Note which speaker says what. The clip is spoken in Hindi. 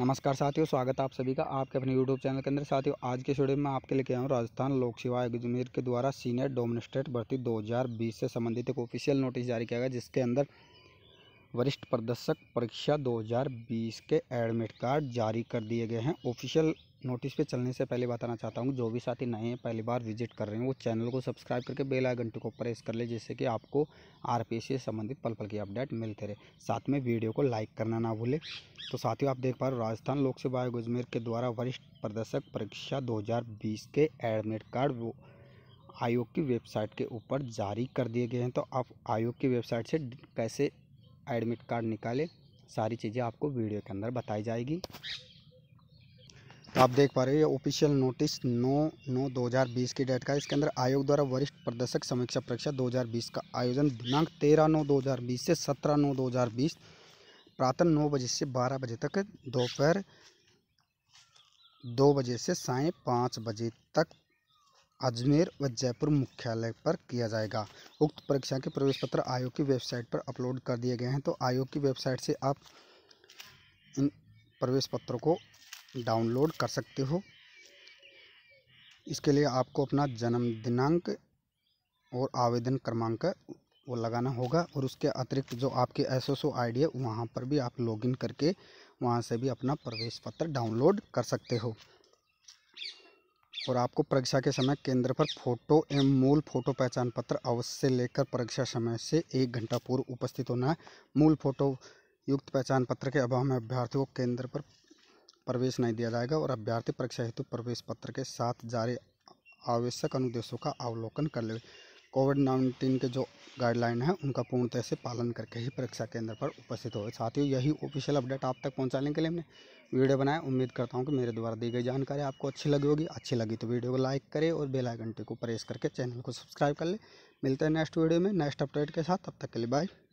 Speaker 1: नमस्कार साथियों स्वागत है आप सभी का आपके अपने यूट्यूब चैनल के अंदर साथियों आज के स्टूडियो में आपके लेके आऊँ राजस्थान लोक सेवा अजमेर के द्वारा सीनियर डोमिनिस्ट्रेट भर्ती 2020 से संबंधित एक ऑफिशियल नोटिस जारी किया गया जिसके अंदर वरिष्ठ प्रदर्शक परीक्षा 2020 के एडमिट कार्ड जारी कर दिए गए हैं ऑफिशियल नोटिस पे चलने से पहले बताना चाहता हूँ जो भी साथी नए हैं पहली बार विजिट कर रहे हैं वो चैनल को सब्सक्राइब करके बेल आइकन को प्रेस कर ले जिससे कि आपको आर से संबंधित पल पल की अपडेट मिलते रहे साथ में वीडियो को लाइक करना ना भूले तो साथियों आप देख पा रहे हो राजस्थान लोक सेवा आयोग अजमेर के द्वारा वरिष्ठ प्रदर्शक परीक्षा दो के एडमिट कार्ड आयोग की वेबसाइट के ऊपर जारी कर दिए गए हैं तो आप आयोग की वेबसाइट से कैसे एडमिट कार्ड निकाले सारी चीज़ें आपको वीडियो के अंदर बताई जाएगी तो आप देख पा रहे हो ये ऑफिशियल नोटिस 9 नौ 2020 की डेट का इसके अंदर आयोग द्वारा वरिष्ठ प्रदर्शक समीक्षा परीक्षा 2020 का आयोजन दिनांक 13 नौ 2020 से 17 नौ 2020 प्रातः नौ बजे से बारह बजे तक दोपहर दो बजे से साय पाँच बजे तक अजमेर व जयपुर मुख्यालय पर किया जाएगा उक्त परीक्षा के प्रवेश पत्र आयोग की वेबसाइट पर अपलोड कर दिए गए हैं तो आयोग की वेबसाइट से आप इन प्रवेश पत्रों को डाउनलोड कर सकते हो इसके लिए आपको अपना जन्म दिनांक और आवेदन क्रमांक वो लगाना होगा और उसके अतिरिक्त जो आपके एस एस ओ आई है वहाँ पर भी आप लॉगिन करके वहाँ से भी अपना प्रवेश पत्र डाउनलोड कर सकते हो और आपको परीक्षा के समय केंद्र पर फोटो एवं मूल फोटो पहचान पत्र अवश्य लेकर परीक्षा समय से एक घंटा पूर्व उपस्थित होना है मूल फोटो युक्त पहचान पत्र के अभाव में अभ्यर्थी को केंद्र पर प्रवेश नहीं दिया जाएगा और अभ्यर्थी परीक्षा हेतु प्रवेश पत्र के साथ जारी आवश्यक अनुदेशों का अवलोकन कर ले कोविड नाइन्टीन के जो गाइडलाइन है उनका पूर्णतः से पालन करके ही परीक्षा केंद्र पर उपस्थित हो साथियों यही ऑफिशियल अपडेट आप तक पहुंचाने के लिए हमने वीडियो बनाया उम्मीद करता हूं कि मेरे द्वारा दी गई जानकारी आपको अच्छी लगी होगी अच्छी लगी तो वीडियो को लाइक करें और बेल आइकन को प्रेस करके चैनल को सब्सक्राइब कर ले मिलते हैं नेक्स्ट वीडियो में नेक्स्ट अपडेट के साथ तब तक के लिए बाय